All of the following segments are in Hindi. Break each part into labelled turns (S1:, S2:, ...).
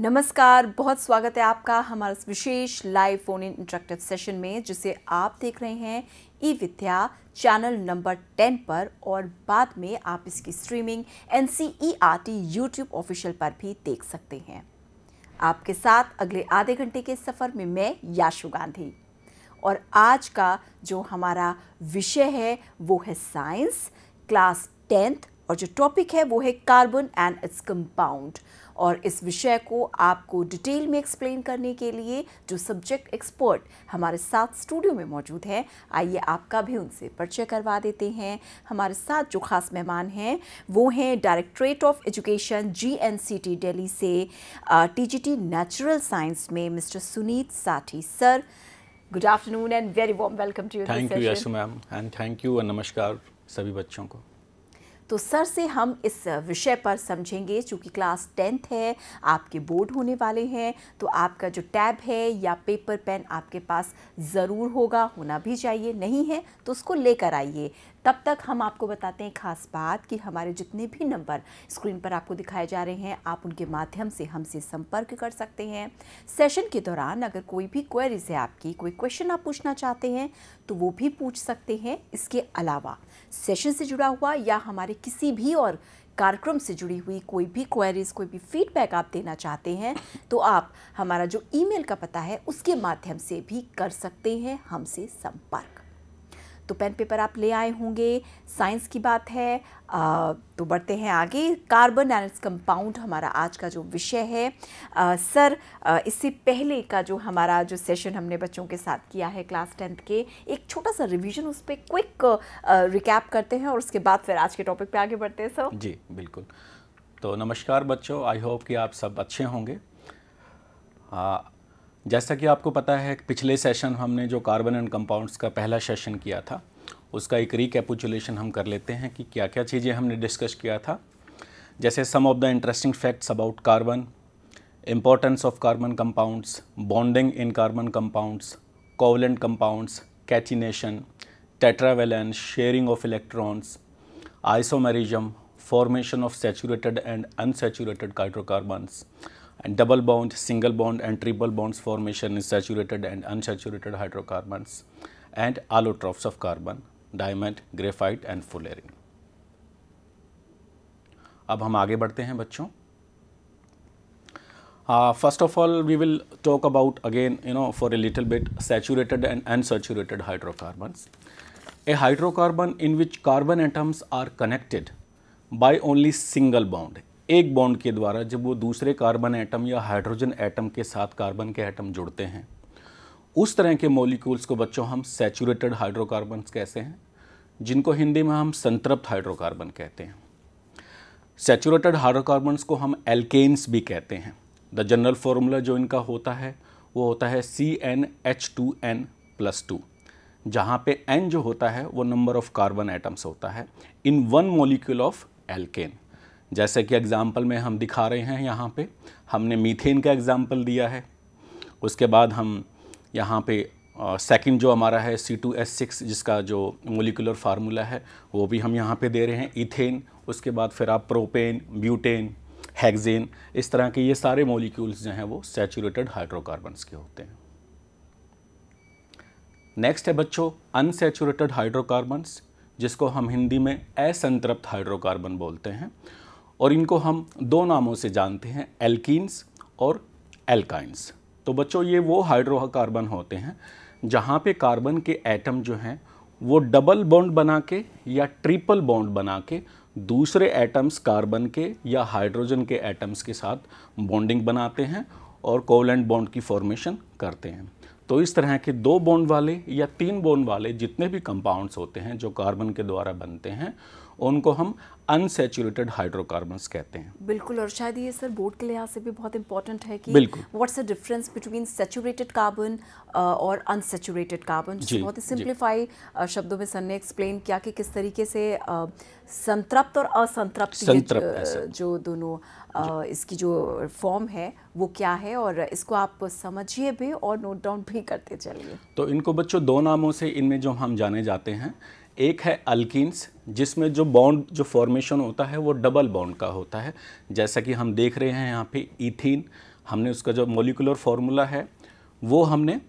S1: नमस्कार बहुत स्वागत है आपका हमारे विशेष live phone in interactive session में जिसे आप देख रहे हैं e Vidya channel number ten पर और बाद में आप इसकी streaming N C E R T YouTube official पर भी देख सकते हैं आपके साथ अगले आधे घंटे के सफ़र में मैं याशु गांधी और आज का जो हमारा विषय है वो है साइंस क्लास टेंथ और जो टॉपिक है वो है कार्बन एंड इट्स कंपाउंड और इस विषय को आपको डिटेल में एक्सप्लेन करने के लिए जो सब्जेक्ट एक्सपर्ट हमारे साथ स्टूडियो में मौजूद हैं आइए आपका भी उनसे परिचय करवा देते हैं हमारे साथ जो खास मेहमान हैं वो हैं directorate of education G N C T Delhi से T G T natural science में mister Suneet Sathi sir good afternoon and very warm welcome to you thank you
S2: ma'am and thank you और नमस्कार सभी बच्चों को
S1: तो सर से हम इस विषय पर समझेंगे चूँकि क्लास टेंथ है आपके बोर्ड होने वाले हैं तो आपका जो टैब है या पेपर पेन आपके पास ज़रूर होगा होना भी चाहिए नहीं है तो उसको लेकर आइए तब तक हम आपको बताते हैं खास बात कि हमारे जितने भी नंबर स्क्रीन पर आपको दिखाए जा रहे हैं आप उनके माध्यम से हमसे संपर्क कर सकते हैं सेशन के दौरान अगर कोई भी क्वेरीज है आपकी कोई क्वेश्चन आप पूछना चाहते हैं तो वो भी पूछ सकते हैं इसके अलावा सेशन से जुड़ा हुआ या हमारे किसी भी और कार्यक्रम से जुड़ी हुई कोई भी क्वेरीज कोई भी फीडबैक आप देना चाहते हैं तो आप हमारा जो ईमेल का पता है उसके माध्यम से भी कर सकते हैं हमसे संपर्क तो पेन पेपर आप ले आए होंगे साइंस की बात है आ, तो बढ़ते हैं आगे कार्बन एनल्स कंपाउंड हमारा आज का जो विषय है आ, सर इससे पहले का जो हमारा जो सेशन हमने बच्चों के साथ किया है क्लास टेंथ के एक छोटा सा रिवीजन उस पर क्विक रिकैप करते हैं और उसके बाद फिर आज के टॉपिक पे आगे बढ़ते हैं सर
S2: जी बिल्कुल तो नमस्कार बच्चों आई होप कि आप सब अच्छे होंगे जैसा कि आपको पता है पिछले सेशन हमने जो कार्बन एंड कंपाउंड्स का पहला सेशन किया था उसका एक रिकेपुचुलेशन हम कर लेते हैं कि क्या क्या चीज़ें हमने डिस्कस किया था जैसे some of the interesting facts about carbon importance of carbon compounds bonding in carbon compounds covalent compounds catenation tetravalent sharing of electrons isomerism formation of saturated and unsaturated hydrocarbons and double bond, single bond and triple bonds formation in saturated and unsaturated hydrocarbons and allotrophs of carbon, diamond, graphite and fullerene. अब हम आगे बढ़ते हैं बच्चों first of all we will talk about again you know for a little bit saturated and unsaturated hydrocarbons a hydrocarbon in which carbon atoms are connected by only single bond एक बॉन्ड के द्वारा जब वो दूसरे कार्बन एटम या हाइड्रोजन एटम के साथ कार्बन के एटम जुड़ते हैं उस तरह के मॉलिक्यूल्स को बच्चों हम सेचूरेटेड हाइड्रोकार्बन कहते हैं जिनको हिंदी में हम संतृप्त हाइड्रोकार्बन कहते हैं सेचूरेटेड हाइड्रोकार्बन को हम एल्केन्स भी कहते हैं द जनरल फार्मूला जो इनका होता है वो होता है C N H two N plus two जहाँ पे एन जो होता है वो नंबर ऑफ कार्बन एटम्स होता है in one molecule of alkane जैसे कि एग्ज़ाम्पल में हम दिखा रहे हैं यहाँ पे हमने मीथेन का एग्ज़ाम्पल दिया है उसके बाद हम यहाँ पे सेकंड जो हमारा है सी टू एस सिक्स जिसका जो मोलिकुलर फार्मूला है वो भी हम यहाँ पे दे रहे हैं इथेन उसके बाद फिर आप प्रोपेन ब्यूटेन हैगजेन इस तरह के ये सारे मोलिक्यूल्स जो हैं वो सेचूरेटेड हाइड्रोकार्बन्स के होते हैं नेक्स्ट है बच्चों अनसेचूरेटेड हाइड्रोकार्बन्स जिसको हम हिंदी में असंतृप्त हाइड्रोकार्बन बोलते हैं और इनको हम दो नामों से जानते हैं एल्किन्स और एल्काइंस तो बच्चों ये वो हाइड्रोकार्बन होते हैं जहाँ पे कार्बन के एटम जो हैं वो डबल बॉन्ड बना के या ट्रिपल बॉन्ड बना के दूसरे एटम्स कार्बन के या हाइड्रोजन के एटम्स के साथ बॉन्डिंग बनाते हैं और कोवलेंट बॉन्ड की फॉर्मेशन करते हैं तो इस तरह के दो बॉन्ड वाले या तीन बॉन्ड वाले जितने भी कंपाउंड्स होते हैं जो कार्बन के द्वारा बनते हैं उनको हम अनसेचुरेटेड हाइड्रोकार्बन कहते हैं
S1: बिल्कुल और शायद ये सर बोर्ड के लिहाज से भी बहुत इंपॉर्टेंट है कि what's the difference between saturated carbon और अनसेचुरेटेड कार्बन बहुत ही सिंप्लीफाई uh, शब्दों में सर ने एक्सप्लेन किया कि किस तरीके से uh, संतृप्त और असंतृप्त uh, जो, दोनों इसकी जो फॉर्म है वो क्या है और इसको आप समझिए भी और नोट डाउन भी करते चलिए
S2: तो इनको बच्चों दो नामों से इनमें जो हम जाने जाते हैं एक है अल्किन्स जिसमें जो बॉन्ड जो फॉर्मेशन होता है वो डबल बॉन्ड का होता है जैसा कि हम देख रहे हैं यहाँ पे इथिन हमने उसका जो मोलिकुलर फार्मूला है वो हमने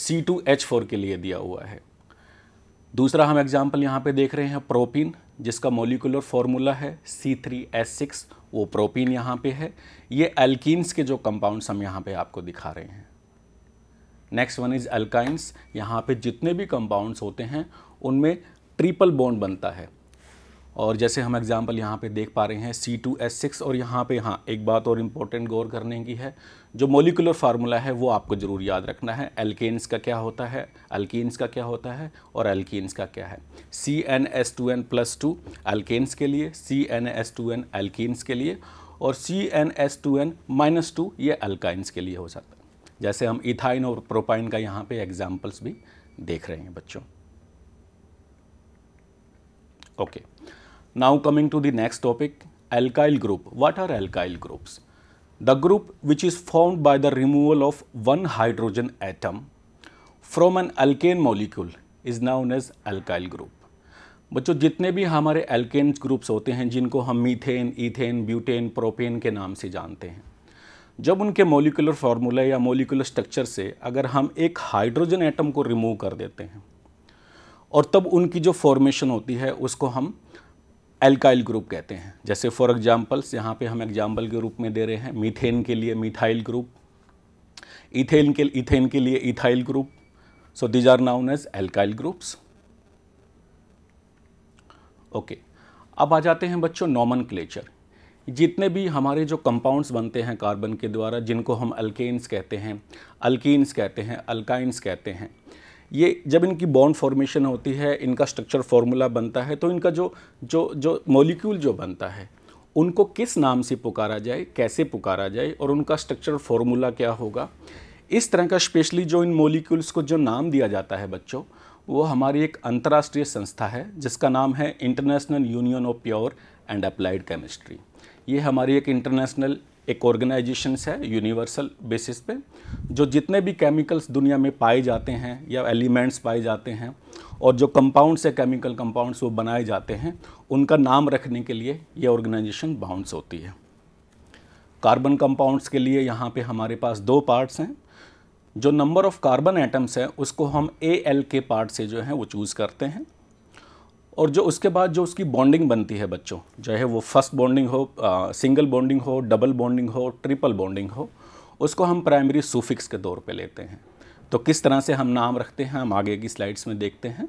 S2: सी टू एच फोर के लिए दिया हुआ है दूसरा हम एग्जाम्पल यहाँ पे देख रहे हैं प्रोपीन जिसका मोलिकुलर फार्मूला है सी थ्री सिक्स वो प्रोपीन यहाँ पे है ये एल्किन्स के जो कंपाउंड्स हम यहाँ पे आपको दिखा रहे हैं नेक्स्ट वन इज़ अल्काइंस यहाँ पे जितने भी कंपाउंड्स होते हैं उनमें ट्रिपल बॉन्ड बनता है और जैसे हम एग्ज़ाम्पल यहाँ पे देख पा रहे हैं सी टू एस सिक्स और यहाँ पे हाँ एक बात और इम्पोर्टेंट गौर करने की है जो मोलिकुलर फार्मूला है वो आपको ज़रूर याद रखना है एल्केन्स का क्या होता है अल्किन्स का क्या होता है और एल्किन्स का क्या है C N S two N plus two alkanes के लिए C N S two N alkenes के लिए और C N S two N minus two ये अल्काइन्स के लिए हो जाता है जैसे हम इथाइन और प्रोपाइन का यहाँ पर एग्ज़ाम्पल्स भी देख रहे हैं बच्चों okay now coming to the next topic alkyl group what are alkyl groups the group which is formed by the removal of one hydrogen atom from an alkane molecule is known as alkyl group बच्चों जितने भी हमारे एल्केन ग्रुप्स होते हैं जिनको हम मीथेन ईथेन ब्यूटेन प्रोपेन के नाम से जानते हैं जब उनके मोलिकुलर फार्मूला या मोलिकुलर स्ट्रक्चर से अगर हम एक हाइड्रोजन एटम को रिमूव कर देते हैं और तब उनकी जो फॉर्मेशन होती है उसको हम एल्काइल ग्रुप कहते हैं जैसे फॉर एग्जांपल्स यहाँ पे हम एग्जांपल के रूप में दे रहे हैं मीथेन के लिए मिथाइल ग्रुप इथेन के इथेन के लिए ethyl group so these are known as alkyl groups okay अब आ जाते हैं बच्चों नॉमन जितने भी हमारे जो कंपाउंड्स बनते हैं कार्बन के द्वारा जिनको हम अल्केन्स कहते हैं अल्किन्स कहते हैं अल्काइंस कहते हैं ये जब इनकी बॉन्ड फॉर्मेशन होती है इनका स्ट्रक्चर फार्मूला बनता है तो इनका जो जो जो मॉलिक्यूल जो बनता है उनको किस नाम से पुकारा जाए कैसे पुकारा जाए और उनका स्ट्रक्चर फार्मूला क्या होगा इस तरह का स्पेशली जो इन मॉलिक्यूल्स को जो नाम दिया जाता है बच्चों वो हमारी एक अंतर्राष्ट्रीय संस्था है जिसका नाम है International Union of Pure and Applied Chemistry ये हमारी एक इंटरनेशनल एक ऑर्गेनाइजेशंस है यूनिवर्सल बेसिस पे जो जितने भी केमिकल्स दुनिया में पाए जाते हैं या एलिमेंट्स पाए जाते हैं और जो कंपाउंड्स है केमिकल कंपाउंड्स वो बनाए जाते हैं उनका नाम रखने के लिए ये ऑर्गेनाइजेशन बाउंड्स होती है कार्बन कंपाउंड्स के लिए यहाँ पे हमारे पास दो पार्ट्स हैं जो नंबर ऑफ़ कार्बन एटम्स हैं उसको हम ए एल के पार्ट से जो है वो चूज़ करते हैं और जो उसके बाद जो उसकी बॉन्डिंग बनती है बच्चों चाहे वो फर्स्ट बॉन्डिंग हो आ, सिंगल बॉन्डिंग हो डबल बॉन्डिंग हो ट्रिपल बॉन्डिंग हो उसको हम प्राइमरी सूफिक्स के तौर पे लेते हैं तो किस तरह से हम नाम रखते हैं हम आगे की स्लाइड्स में देखते हैं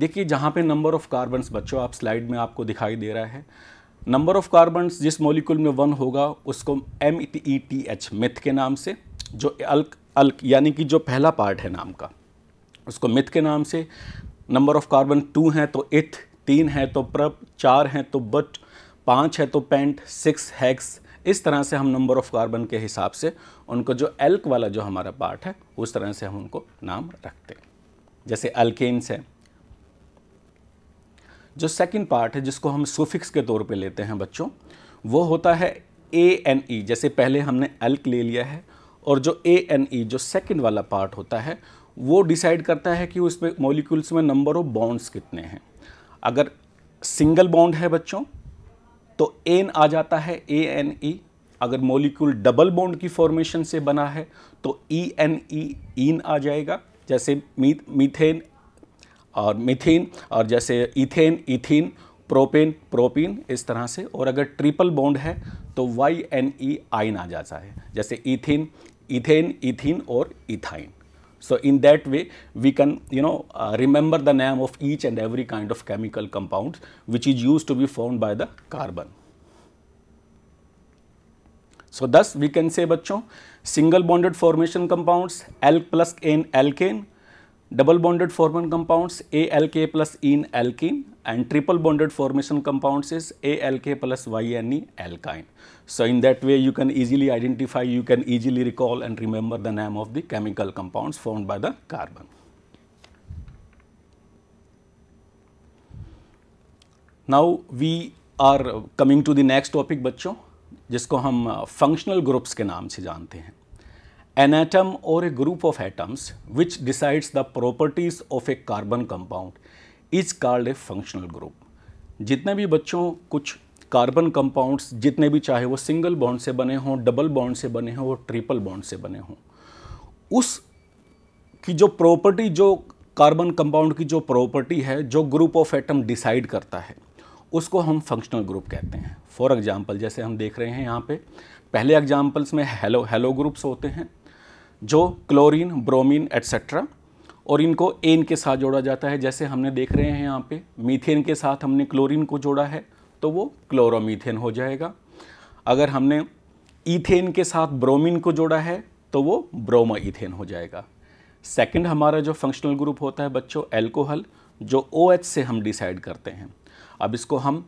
S2: देखिए जहाँ पे नंबर ऑफ़ कार्बन्स बच्चों आप स्लाइड में आपको दिखाई दे रहा है नंबर ऑफ़ कार्बन्स जिस मोलिकुल में वन होगा उसको M E T H meth के नाम से जो अल्क अल्क यानी कि जो पहला पार्ट है नाम का उसको मिथ के नाम से नंबर ऑफ कार्बन टू हैं तो इथ तीन है तो प्रप चार हैं तो बट पाँच है तो पेंट सिक्स हैक्स इस तरह से हम नंबर ऑफ कार्बन के हिसाब से उनको जो एल्क वाला जो हमारा पार्ट है उस तरह से हम उनको नाम रखते हैं जैसे एल्केन्स है जो सेकंड पार्ट है जिसको हम सुफिक्स के तौर पे लेते हैं बच्चों वो होता है ए एन ई जैसे पहले हमने एल्क ले लिया है और जो ए एन ई जो सेकंड वाला पार्ट होता है वो डिसाइड करता है कि उसमें मॉलिक्यूल्स में नंबर ऑफ बॉन्ड्स कितने हैं अगर सिंगल बॉन्ड है बच्चों तो एन आ जाता है ए एन ई अगर मॉलिक्यूल डबल बॉन्ड की फॉर्मेशन से बना है तो ई एन ई इन आ जाएगा जैसे मीथेन और मिथेन और जैसे इथेन इथिन प्रोपेन प्रोपीन इस तरह से और अगर ट्रिपल बॉन्ड है तो वाई एन ई आइन आ जाता है जैसे इथिन इथेन इथिन और ethyne So, in that way we can you know uh, remember the name of each and every kind of chemical compound which is used to be formed by the carbon. So, thus we can say bachcho single bonded formation compounds L plus N alkane double bonded formation compounds A L K plus ene alkene and triple bonded formation compounds is A L K plus Y N E alkyne so in that way you can easily identify you can easily recall and remember the name of the chemical compounds form by the carbon now we are coming to the next topic बच्चों जिसको हम फंक्शनल uh, ग्रुप्स के नाम से जानते हैं an atom or a group of atoms which decides the properties of a carbon compound is called a functional group. जितने भी बच्चों कुछ कार्बन कंपाउंड्स जितने भी चाहे वो सिंगल बॉन्ड से बने हों डबल बॉन्ड से बने हों और ट्रिपल बॉन्ड से बने हों उस की जो प्रॉपर्टी जो कार्बन कंपाउंड की जो प्रॉपर्टी है जो ग्रुप ऑफ एटम डिसाइड करता है उसको हम फंक्शनल ग्रुप कहते हैं फॉर एग्जांपल जैसे हम देख रहे हैं यहाँ पे पहले एग्जांपल्स में हेलो हेलो ग्रुप्स होते हैं जो क्लोरीन ब्रोमीन एट्सेट्रा और इनको एन के साथ जोड़ा जाता है जैसे हमने देख रहे हैं यहाँ पे मीथेन के साथ हमने क्लोरीन को जोड़ा है तो वो क्लोरोमीथेन हो जाएगा अगर हमने ईथेन के साथ ब्रोमीन को जोड़ा है तो वो ब्रोमाइथेन हो जाएगा सेकंड हमारा जो फंक्शनल ग्रुप होता है बच्चों एल्कोहल जो ओ OH से हम डिसाइड करते हैं अब इसको हम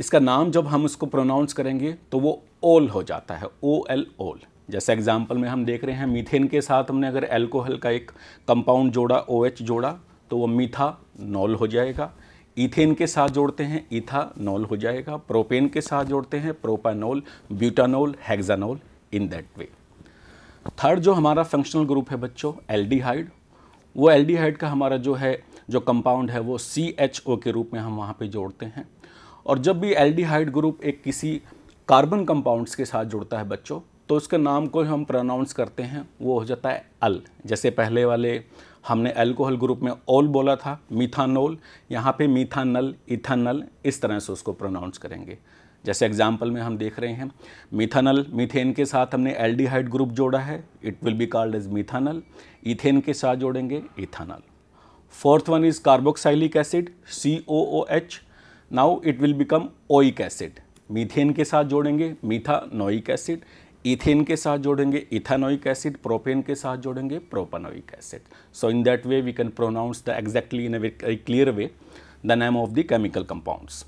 S2: इसका नाम जब हम इसको प्रोनाउंस करेंगे तो वो ओल हो जाता है ओ एल ओल जैसे एग्जाम्पल में हम देख रहे हैं मीथेन के साथ हमने अगर एल्कोहल का एक कंपाउंड जोड़ा ओ OH जोड़ा तो वो नॉल हो जाएगा इथेन के साथ जोड़ते हैं इथा नॉल हो जाएगा प्रोपेन के साथ जोड़ते हैं propanol butanol hexanol in that way third जो हमारा फंक्शनल ग्रुप है बच्चों एल्डिहाइड वो एल्डिहाइड का हमारा जो है जो कंपाउंड है वो सी एच ओ के रूप में हम वहाँ पे जोड़ते हैं और जब भी एल्डिहाइड ग्रुप एक किसी कार्बन कंपाउंड्स के साथ जुड़ता है बच्चों तो उसके नाम को हम प्रोनाउंस करते हैं वो हो जाता है अल जैसे पहले वाले हमने अल्कोहल ग्रुप में ओल बोला था मीथानोल यहाँ पे मीथानल इथानल इस तरह से उसको प्रोनाउंस करेंगे जैसे एग्जाम्पल में हम देख रहे हैं मीथानल मीथेन के साथ हमने एल्डिहाइड ग्रुप जोड़ा है it will be called as methanal ethane के साथ जोड़ेंगे ethanal fourth one is carboxylic acid C O O H now it will become oic acid methane के साथ जोड़ेंगे मीथा नोइक एसिड इथेन के साथ जोड़ेंगे इथानोइक एसिड प्रोपेन के साथ जोड़ेंगे propanoic acid so in that way we can pronounce the exactly in a very clear way the name of the chemical compounds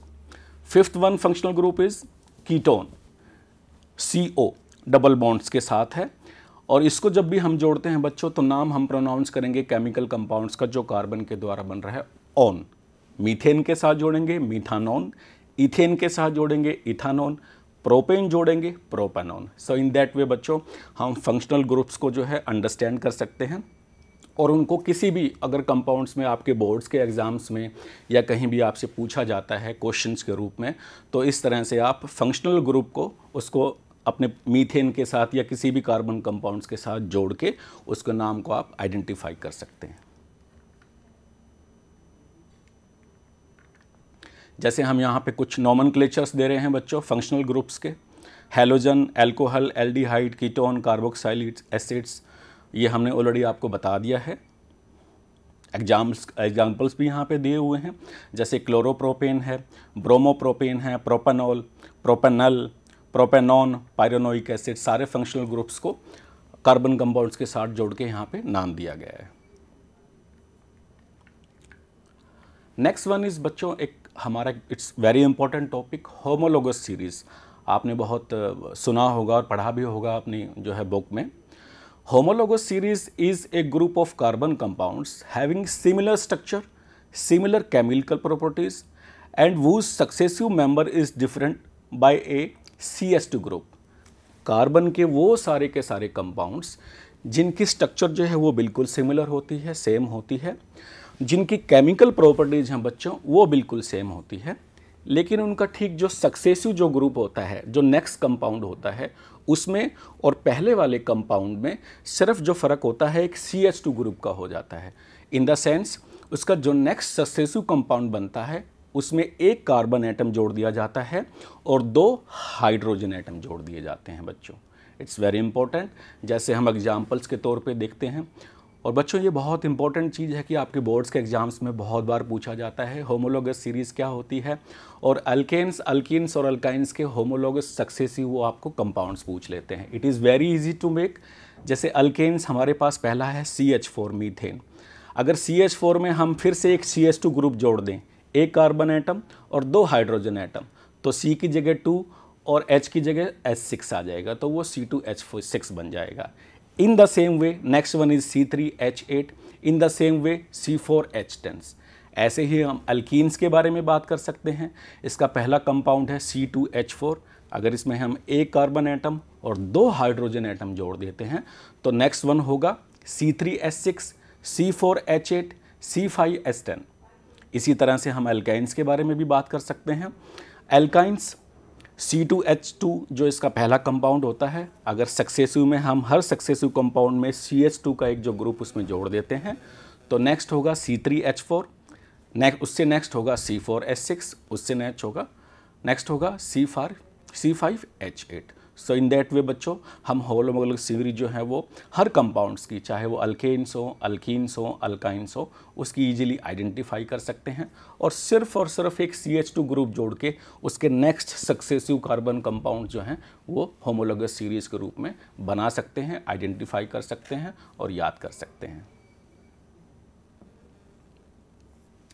S2: fifth one functional group is ketone C O double bonds के साथ है और इसको जब भी हम जोड़ते हैं बच्चों तो नाम हम प्रोनाउंस करेंगे केमिकल कंपाउंड्स का जो कार्बन के द्वारा बन रहा है ऑन मीथेन के साथ जोड़ेंगे मीथानोन इथेन के साथ जोड़ेंगे इथानोन प्रोपेन जोड़ेंगे propanone so in that way बच्चों हम फंक्शनल ग्रुप्स को जो है अंडरस्टैंड कर सकते हैं और उनको किसी भी अगर कंपाउंड्स में आपके बोर्ड्स के एग्ज़ाम्स में या कहीं भी आपसे पूछा जाता है क्वेश्चंस के रूप में तो इस तरह से आप फंक्शनल ग्रुप को उसको अपने मीथेन के साथ या किसी भी कार्बन कंपाउंड्स के साथ जोड़ के उसके नाम को आप आइडेंटिफाई कर सकते हैं जैसे हम यहाँ पे कुछ नॉमन दे रहे हैं बच्चों फंक्शनल ग्रुप्स के halogen alcohol aldehyde ketone carboxylic acids ये हमने ऑलरेडी आपको बता दिया है एग्जाम्स एग्जाम्पल्स भी यहाँ पे दिए हुए हैं जैसे क्लोरोप्रोपेन है ब्रोमोप्रोपेन है propanol propanal propanone propanoic acid सारे फंक्शनल ग्रुप्स को कार्बन कंपाउंड्स के साथ जोड़ के यहाँ पे नाम दिया गया है नेक्स्ट वन इज़ बच्चों एक हमारा it's very important topic homologous series आपने बहुत सुना होगा और पढ़ा भी होगा अपनी जो है बुक में homologous series is a group of carbon compounds having similar structure similar chemical properties and वो successive member is different by a C S two group carbon के वो सारे के सारे कंपाउंड्स जिनकी स्ट्रक्चर जो है वो बिल्कुल सिमिलर होती है सेम होती है जिनकी केमिकल प्रॉपर्टीज़ हैं बच्चों वो बिल्कुल सेम होती है लेकिन उनका ठीक जो सक्सेसिव जो ग्रुप होता है जो नेक्स्ट कंपाउंड होता है उसमें और पहले वाले कंपाउंड में सिर्फ जो फ़र्क होता है एक सी एच टू ग्रुप का हो जाता है इन द सेंस उसका जो नेक्स्ट सक्सेसिव कंपाउंड बनता है उसमें एक कार्बन एटम जोड़ दिया जाता है और दो हाइड्रोजन एटम जोड़ दिए जाते हैं बच्चों इट्स वेरी इंपॉर्टेंट जैसे हम एग्जाम्पल्स के तौर पे देखते हैं और बच्चों ये बहुत इंपॉर्टेंट चीज़ है कि आपके बोर्ड्स के एग्ज़ाम्स में बहुत बार पूछा जाता है होमोलोगस सीरीज़ क्या होती है और अल्केन्स अल्किन्स और अल्काइंस के होमोलोगस सक्सेसिव वो आपको कंपाउंड्स पूछ लेते हैं it is very easy to make जैसे अल्केन्स हमारे पास पहला है सी एच फोर मीथेन अगर सी एच फोर में हम फिर से एक सी एच टू ग्रुप जोड़ दें एक कार्बन एटम और दो हाइड्रोजन एटम तो सी की जगह टू और एच की जगह एच सिक्स आ जाएगा तो वो सी टू एच सिक्स बन जाएगा In the same way, next one is C3H8. In the same way, C4H10s. ऐसे ही हम अल्कीन्स के बारे में बात कर सकते हैं इसका पहला कंपाउंड है C2H4 अगर इसमें हम एक कार्बन एटम और दो हाइड्रोजन एटम जोड़ देते हैं तो नेक्स्ट वन होगा C3H6, C4H8, C5H10 इसी तरह से हम अल्काइंस के बारे में भी बात कर सकते हैं अल्काइंस C2H2 जो इसका पहला कंपाउंड होता है अगर सक्सेसिव में हम हर सक्सेसिव कंपाउंड में CH2 का एक जो ग्रुप उसमें जोड़ देते हैं तो नेक्स्ट होगा C3H4 नेक्स्ट उससे नेक्स्ट होगा C4H6 उससे नेक्स्ट होगा नेक्स्ट होगा C5 C5H8 so in that way बच्चों हम होलोमोगल सीरीज जो है वो हर कंपाउंड्स की चाहे वो अल्केन्स हो अल्कीन्स हो अल्काइंस हो उसकी ईजिली आइडेंटिफाई कर सकते हैं और सिर्फ और सिर्फ एक सी एच टू ग्रुप जोड़ के उसके नेक्स्ट सक्सेसिव कार्बन कंपाउंड जो हैं वो होमोलोगस सीरीज के रूप में बना सकते हैं आइडेंटिफाई कर सकते हैं और याद कर सकते हैं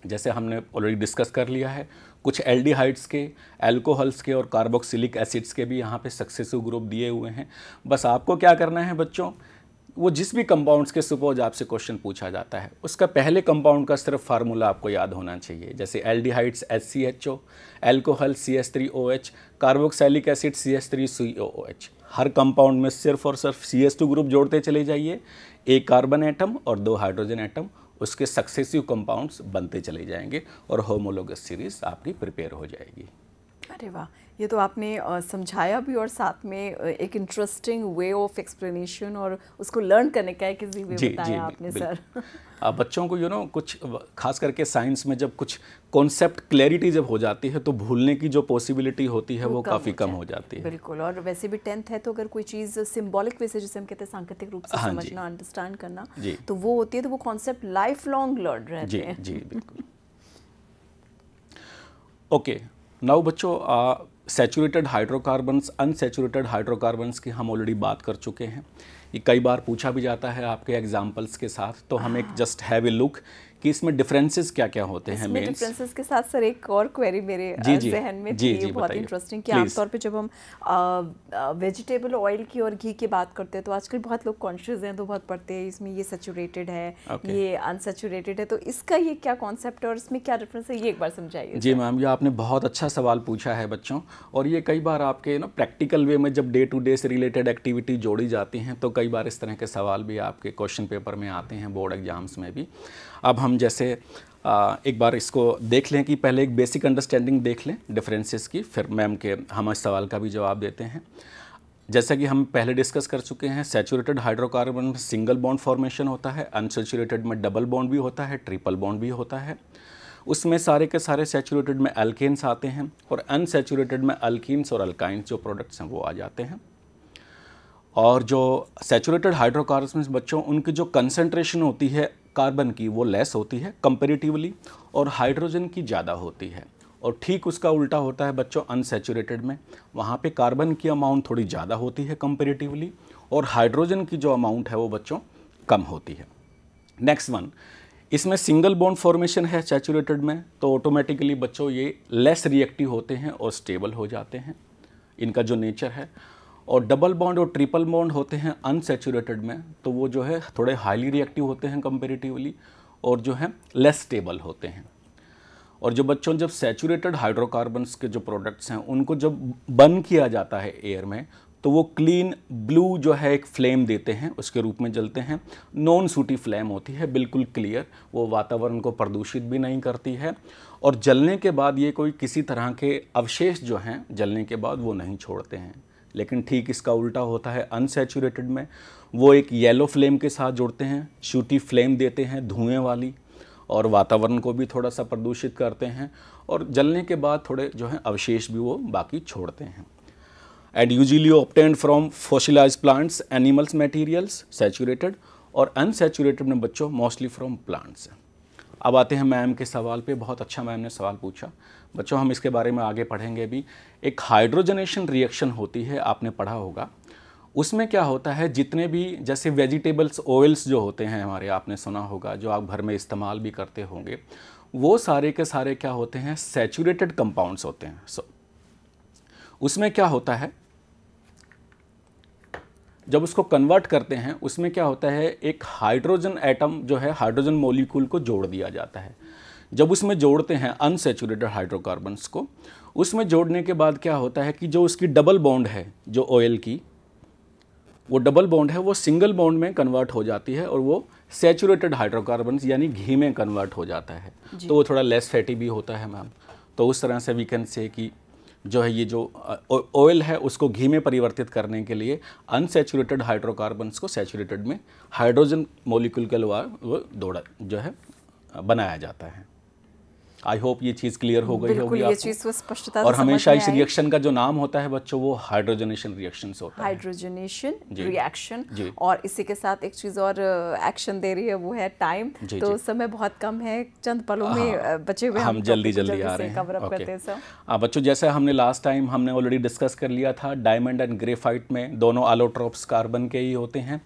S2: जैसे हमने ऑलरेडी डिस्कस कर लिया है कुछ एल्डिहाइड्स के एल्कोहल्स के और कार्बोक्सिलिक एसिड्स के भी यहाँ पे सक्सेसिव ग्रुप दिए हुए हैं बस आपको क्या करना है बच्चों वो जिस भी कंपाउंड्स के सपोज आपसे क्वेश्चन पूछा जाता है उसका पहले कंपाउंड का सिर्फ फार्मूला आपको याद होना चाहिए जैसे aldehydes H C H O alcohol C S three O H carboxylic acid C S three C O O H हर कंपाउंड में सिर्फ और सिर्फ सी एस टू ग्रुप जोड़ते चले जाइए एक कार्बन एटम और दो हाइड्रोजन एटम उसके सक्सेसिव कंपाउंड्स बनते चले जाएंगे और होमोलोगस सीरीज आपकी प्रिपेयर हो जाएगी
S1: अरे अच्छा वाह ये तो आपने समझाया भी और साथ में एक इंटरेस्टिंग वे ऑफ एक्सप्लेनेशन और उसको लर्न करने का एक इजी वे जी, बताया जी, आपने सर
S2: बच्चों को यू you नो know, कुछ खास करके साइंस में जब कुछ कॉन्सेप्ट क्लैरिटी जब हो जाती है तो भूलने की जो पॉसिबिलिटी होती है वो, वो काफ़ी कम हो जाती है
S1: बिल्कुल और वैसे भी टेंथ है तो अगर कोई चीज़ सिम्बॉलिक वे से जिसे हम कहते हैं सांकेतिक रूप से हाँ समझना अंडरस्टैंड करना तो वो होती है तो वो कॉन्सेप्ट लाइफ लॉन्ग लर्न रहते हैं जी बिल्कुल
S2: ओके okay, नाउ बच्चों सेचुरेटेड हाइड्रोकार्बन्स सेचुरेटेड हाइड्रोकार्बन्स की हम ऑलरेडी बात कर चुके हैं ये कई बार पूछा भी जाता है आपके एग्जाम्पल्स के साथ तो हम एक जस्ट हैव ए लुक कि इसमें डिफरेंसेस क्या क्या होते हैं मेंस डिफरेंसेस
S1: के साथ सर एक और क्वेरी मेरे जी, जी, जहन में जी, थी जी, बहुत इंटरेस्टिंग कि आमतौर पे जब हम वेजिटेबल ऑयल की और घी की बात करते हैं तो आजकल बहुत लोग कॉन्शियस हैं तो बहुत पढ़ते हैं इसमें ये सेचूरेटेड है okay. ये अनसेचूरेटेड है तो इसका ये क्या कॉन्सेप्ट है और इसमें क्या डिफरेंस है ये एक बार समझाइए
S2: जी मैम ये आपने बहुत अच्छा सवाल पूछा है बच्चों और ये कई बार आपके ना प्रैक्टिकल वे में जब डे टू डे से रिलेटेड एक्टिविटी जोड़ी जाती हैं तो कई बार इस तरह के सवाल भी आपके क्वेश्चन पेपर में आते हैं बोर्ड एग्जाम्स में भी अब हम जैसे आ, एक बार इसको देख लें कि पहले एक बेसिक अंडरस्टैंडिंग देख लें डिफरेंसेस की फिर मैम के हम इस सवाल का भी जवाब देते हैं जैसा कि हम पहले डिस्कस कर चुके हैं सैचुरेटेड हाइड्रोकार्बन में सिंगल बॉन्ड फॉर्मेशन होता है अनसेचुरेटेड में डबल बॉन्ड भी होता है ट्रिपल बॉन्ड भी होता है उसमें सारे के सारे सैचुरेटेड में एल्केन्स आते हैं और अनसेचुरेटेड में अल्किन्स और अल्काइंस जो प्रोडक्ट्स हैं वो आ जाते हैं और जो सेचुरेटेड हाइड्रोकार्बन बच्चों उनकी जो कंसनट्रेशन होती है कार्बन की वो लेस होती है कंपेरेटिवली और हाइड्रोजन की ज़्यादा होती है और ठीक उसका उल्टा होता है बच्चों अनसेचुरेटेड में वहाँ पे कार्बन की अमाउंट थोड़ी ज़्यादा होती है कंपेरेटिवली और हाइड्रोजन की जो अमाउंट है वो बच्चों कम होती है नेक्स्ट वन इसमें सिंगल बोन फॉर्मेशन है सेचुरेटेड में तो ऑटोमेटिकली बच्चों ये लेस रिएक्टिव होते हैं और स्टेबल हो जाते हैं इनका जो नेचर है और डबल बॉन्ड और ट्रिपल बॉन्ड होते हैं अनसेचुरेटेड में तो वो जो है थोड़े हाईली रिएक्टिव होते हैं कंपेरेटिवली और जो है लेस स्टेबल होते हैं और जो बच्चों जब सेचुरेटेड हाइड्रोकार्बन्स के जो प्रोडक्ट्स हैं उनको जब बर्न किया जाता है एयर में तो वो क्लीन ब्लू जो है एक फ्लेम देते हैं उसके रूप में जलते हैं नॉन सूटी फ्लेम होती है बिल्कुल क्लियर वो वातावरण को प्रदूषित भी नहीं करती है और जलने के बाद ये कोई किसी तरह के अवशेष जो हैं जलने के बाद वो नहीं छोड़ते हैं लेकिन ठीक इसका उल्टा होता है अनसेचुरेटेड में वो एक येलो फ्लेम के साथ जुड़ते हैं शूटी फ्लेम देते हैं धुएँ वाली और वातावरण को भी थोड़ा सा प्रदूषित करते हैं और जलने के बाद थोड़े जो है अवशेष भी वो बाकी छोड़ते हैं and usually obtained from fossilize plants animals materials saturated और अनसेचूरेटेड में बच्चों मोस्टली फ्रॉम प्लांट्स अब आते हैं मैम के सवाल पे बहुत अच्छा मैम ने सवाल पूछा बच्चों हम इसके बारे में आगे पढ़ेंगे भी एक हाइड्रोजनेशन रिएक्शन होती है आपने पढ़ा होगा उसमें क्या होता है जितने भी जैसे वेजिटेबल्स ऑयल्स जो होते हैं हमारे आपने सुना होगा जो आप घर में इस्तेमाल भी करते होंगे वो सारे के सारे क्या होते हैं सेचूरेटेड कंपाउंड्स होते हैं सो so, उसमें क्या होता है जब उसको कन्वर्ट करते हैं उसमें क्या होता है एक हाइड्रोजन एटम जो है हाइड्रोजन मोलिकूल को जोड़ दिया जाता है जब उसमें जोड़ते हैं अनसेचुरेटेड हाइड्रोकार्बन्स को उसमें जोड़ने के बाद क्या होता है कि जो उसकी डबल बॉन्ड है जो ऑयल की वो डबल बॉन्ड है वो सिंगल बॉन्ड में कन्वर्ट हो जाती है और वो सेचुरेटेड हाइड्रोकार्बन यानी घी में कन्वर्ट हो जाता है तो वो थोड़ा लेस फैटी भी होता है मैम तो उस तरह से वी कैन से कि जो है ये जो ऑयल है उसको घी में परिवर्तित करने के लिए अनसेचुरेटेड हाइड्रोकार्बन्स को सेचुरेटेड में हाइड्रोजन मोलिक्यूल के लिए वो दौड़ा जो है बनाया जाता है आई होप ये चीज़ क्लियर हो गई होगी ये चीज़
S1: स्पष्टता और हमेशा इस रिएक्शन
S2: का जो नाम होता है बच्चों वो हाइड्रोजनेशन रिएक्शन होता
S1: है हाइड्रोजनेशन रिएक्शन और इसी के साथ एक चीज़ और एक्शन दे रही है वो है टाइम तो समय बहुत कम है चंद पलों में हाँ। बचे हुए हम जल्दी जल्दी आ रहे हैं कवर अप करते हैं
S2: हाँ, बच्चों जैसे हमने लास्ट टाइम हमने ऑलरेडी डिस्कस कर लिया था डायमंड एंड ग्रेफाइट में दोनों आलोट्रोप्स कार्बन के ही होते हैं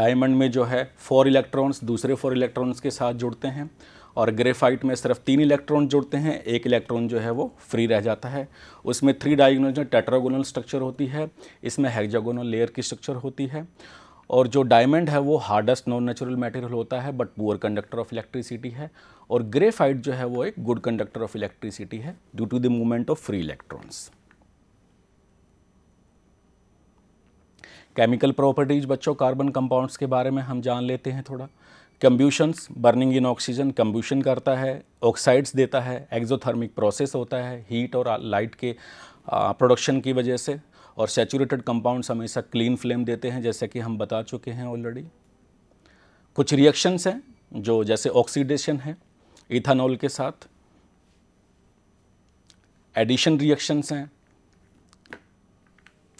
S2: डायमंड में जो है फोर इलेक्ट्रॉन्स दूसरे फोर इलेक्ट्रॉन्स के साथ जुड़ते हैं और ग्रेफाइट में सिर्फ तीन इलेक्ट्रॉन जुड़ते हैं एक इलेक्ट्रॉन जो है वो फ्री रह जाता है उसमें थ्री डायगोनल टेट्रागोनल स्ट्रक्चर होती है इसमें हेक्जागोनल लेयर की स्ट्रक्चर होती है और जो डायमंड है वो हार्डेस्ट नॉन नेचुरल मटेरियल होता है but poor conductor of electricity है और ग्रेफाइट जो है वो एक गुड कंडक्टर ऑफ इलेक्ट्रिसिटी है due to the movement of free electrons chemical properties बच्चों कार्बन कंपाउंड्स के बारे में हम जान लेते हैं थोड़ा कम्ब्यूशंस बर्निंग इन ऑक्सीजन कम्ब्यूशन करता है ऑक्साइड्स देता है एक्जोथर्मिक प्रोसेस होता है हीट और लाइट के प्रोडक्शन की वजह से और सेचूरेटेड कंपाउंड्स हमेशा क्लीन फ्लेम देते हैं जैसे कि हम बता चुके हैं ऑलरेडी कुछ रिएक्शंस हैं जो जैसे ऑक्सीडेशन है इथानॉल के साथ एडिशन रिएक्शंस हैं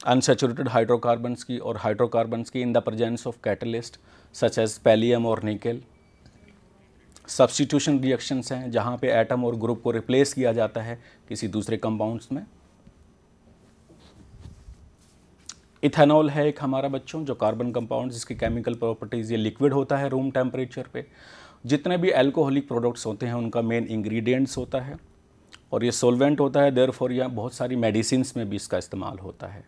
S2: अनसेचुरेटेड हाइड्रोकार्बन्स की और हाइड्रोकार्बन्स की in the presence of catalyst such as palladium और निकेल सब्सटीट्यूशन रिएक्शंस हैं जहाँ पे एटम और ग्रुप को रिप्लेस किया जाता है किसी दूसरे कंपाउंड्स में इथेनॉल है एक हमारा बच्चों जो कार्बन कंपाउंड जिसकी केमिकल प्रॉपर्टीज़ ये लिक्विड होता है रूम टेम्परेचर पे जितने भी एल्कोहलिक प्रोडक्ट्स होते हैं उनका मेन इंग्रेडिएंट्स होता है और ये सोलवेंट होता है देयर फॉर बहुत सारी मेडिसिन में भी इसका इस्तेमाल होता है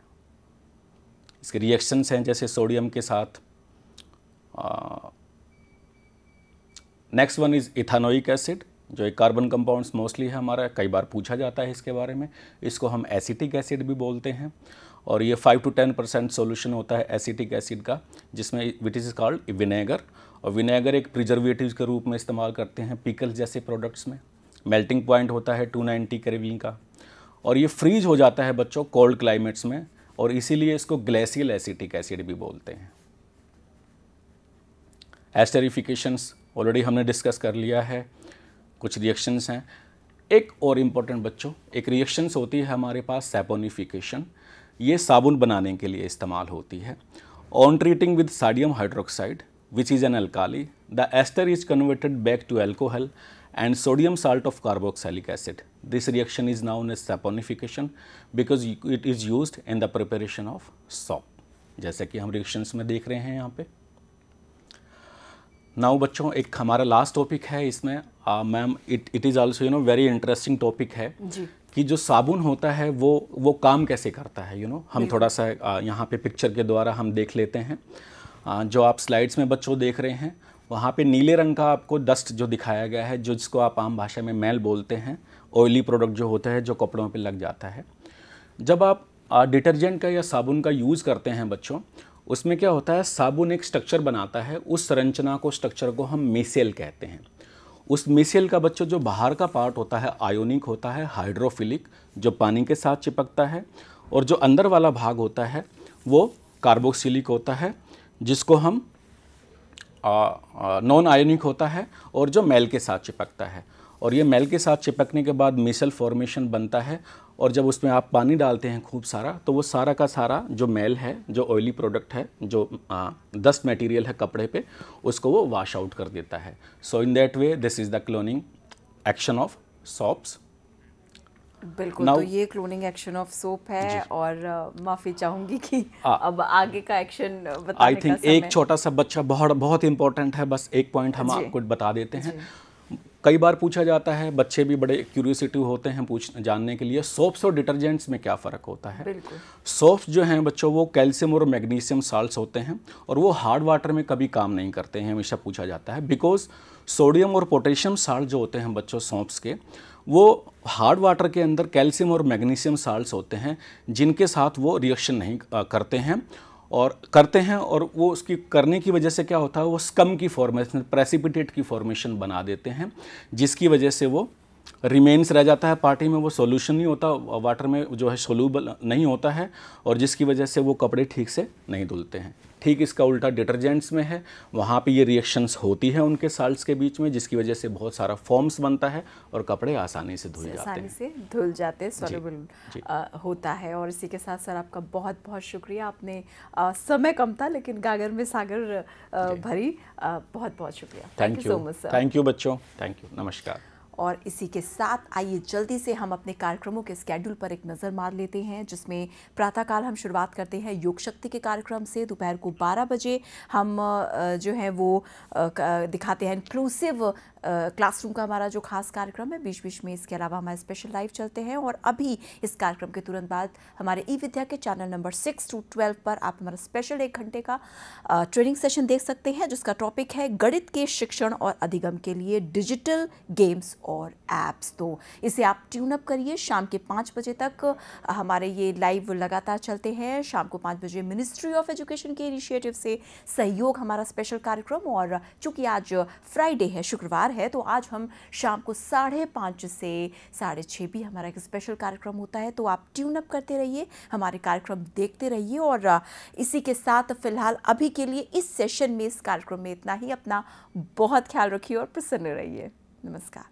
S2: इसके रिएक्शंस हैं जैसे सोडियम के साथ next one is ethanoic acid जो एक कार्बन कंपाउंड्स मोस्टली है हमारा कई बार पूछा जाता है इसके बारे में इसको हम एसिटिक एसिड भी बोलते हैं और ये five to ten percent solution होता है एसिटिक एसिड का जिसमें विट इज़ कॉल्ड विनेगर और विनेगर एक प्रिजर्वेटिव के रूप में इस्तेमाल करते हैं पिकल जैसे प्रोडक्ट्स में मेल्टिंग पॉइंट होता है टू नाइन्टी का और ये फ्रीज हो जाता है बच्चों कोल्ड क्लाइमेट्स में और इसीलिए इसको ग्लेसियल एसिटिक एसिड भी बोलते हैं एस्टेरिफिकेशंस ऑलरेडी हमने डिस्कस कर लिया है कुछ रिएक्शंस हैं एक और इम्पॉर्टेंट बच्चों एक रिएक्शंस होती है हमारे पास सेपोनिफिकेशन ये साबुन बनाने के लिए इस्तेमाल होती है on treating with sodium hydroxide which is an alkali the ester is converted back to alcohol and sodium salt of carboxylic acid This reaction is known as saponification because it is used in the preparation of soap. जैसे कि हम रिएक्शंस में देख रहे हैं यहाँ पे नाउ बच्चों एक हमारा लास्ट टॉपिक है इसमें ma'am it it is also you know very interesting topic है जी. कि जो साबुन होता है वो वो काम कैसे करता है यू you नो know? हम थोड़ा सा uh, यहाँ पे पिक्चर के द्वारा हम देख लेते हैं आ, uh, जो आप स्लाइड्स में बच्चों देख रहे हैं वहाँ पे नीले रंग का आपको डस्ट जो दिखाया गया है जो जिसको आप आम भाषा में मैल बोलते हैं ऑयली प्रोडक्ट जो होता है जो कपड़ों पे लग जाता है जब आप डिटर्जेंट का या साबुन का यूज़ करते हैं बच्चों उसमें क्या होता है साबुन एक स्ट्रक्चर बनाता है उस संरचना को स्ट्रक्चर को हम मेसेल कहते हैं उस मेसेल का बच्चों जो बाहर का पार्ट होता है आयोनिक होता है हाइड्रोफिलिक जो पानी के साथ चिपकता है और जो अंदर वाला भाग होता है वो कार्बोक्सिलिक होता है जिसको हम नॉन आयोनिक होता है और जो मेल के साथ चिपकता है और ये मेल के साथ चिपकने के बाद मिसल फॉर्मेशन बनता है और जब उसमें आप पानी डालते हैं खूब सारा तो वो सारा का सारा जो मेल है जो ऑयली प्रोडक्ट है जो आ, दस्ट मटेरियल है कपड़े पे उसको वो वॉश आउट कर देता है so in that way this is the cleaning action of soaps बिल्कुल Now, तो ये
S1: क्लोनिंग एक्शन ऑफ सोप है और माफ़ी चाहूंगी कि आ, अब आगे का एक्शन
S2: आई थिंक एक छोटा सा बच्चा बहुत बहुत इंपॉर्टेंट है बस एक पॉइंट हम आपको बता देते हैं कई बार पूछा जाता है बच्चे भी बड़े क्यूरियोसिटिव होते हैं पूछ जानने के लिए सोप्स और डिटर्जेंट्स में क्या फ़र्क होता है सोप्स जो हैं बच्चों वो कैल्शियम और मैग्नीशियम साल्ट्स होते हैं और वो हार्ड वाटर में कभी काम नहीं करते हैं हमेशा पूछा जाता है बिकॉज सोडियम और पोटेशियम साल्ट जो होते हैं बच्चों सोप्स के वो हार्ड वाटर के अंदर कैल्शियम और मैग्नीशियम साल्ट होते हैं जिनके साथ वो रिएक्शन नहीं करते हैं और करते हैं और वो उसकी करने की वजह से क्या होता है वो स्कम की फॉर्मेशन प्रेसिपिटेट की फॉर्मेशन बना देते हैं जिसकी वजह से वो रिमेन्स रह जाता है पार्टी में वो सोल्यूशन नहीं होता वाटर में जो है सोल्यूबल नहीं होता है और जिसकी वजह से वो कपड़े ठीक से नहीं धुलते हैं ठीक इसका उल्टा डिटर्जेंट्स में है वहाँ पे ये रिएक्शंस होती है उनके साल्ट्स के बीच में जिसकी वजह से बहुत सारा फॉर्म्स बनता है और कपड़े आसानी से धुल जाते हैं
S1: से धुल जाते हैं होता है और इसी के साथ सर आपका बहुत बहुत शुक्रिया आपने आ, समय कम था लेकिन गागर में सागर आ, भरी आ, बहुत बहुत शुक्रिया thank you so much sir thank
S2: you बच्चों थैंक यू नमस्कार
S1: और इसी के साथ आइए जल्दी से हम अपने कार्यक्रमों के स्केड्यूल पर एक नज़र मार लेते हैं जिसमें प्रातःकाल हम शुरुआत करते हैं योग शक्ति के कार्यक्रम से दोपहर को 12 बजे हम जो है वो दिखाते हैं इंक्लूसिव क्लासरूम का हमारा जो खास कार्यक्रम है बीच बीच में इसके अलावा हमारे स्पेशल लाइव चलते हैं और अभी इस कार्यक्रम के तुरंत बाद हमारे ई विद्या के channel number six to twelve पर आप हमारा स्पेशल एक घंटे का ट्रेनिंग सेशन देख सकते हैं जिसका टॉपिक है गणित के शिक्षण और अधिगम के लिए डिजिटल गेम्स और ऐप्स तो इसे आप ट्यूनअप करिए शाम के पाँच बजे तक हमारे ये लाइव लगातार चलते हैं शाम को पाँच बजे मिनिस्ट्री ऑफ एजुकेशन के इनिशिएटिव से सहयोग हमारा स्पेशल कार्यक्रम और चूँकि आज फ्राइडे है शुक्रवार है तो आज हम शाम को साढ़े पाँच से साढ़े छः भी हमारा एक स्पेशल कार्यक्रम होता है तो आप ट्यून अप करते रहिए हमारे कार्यक्रम देखते रहिए और इसी के साथ फिलहाल अभी के लिए इस सेशन में इस कार्यक्रम में इतना ही अपना बहुत ख्याल रखिए और प्रसन्न रहिए नमस्कार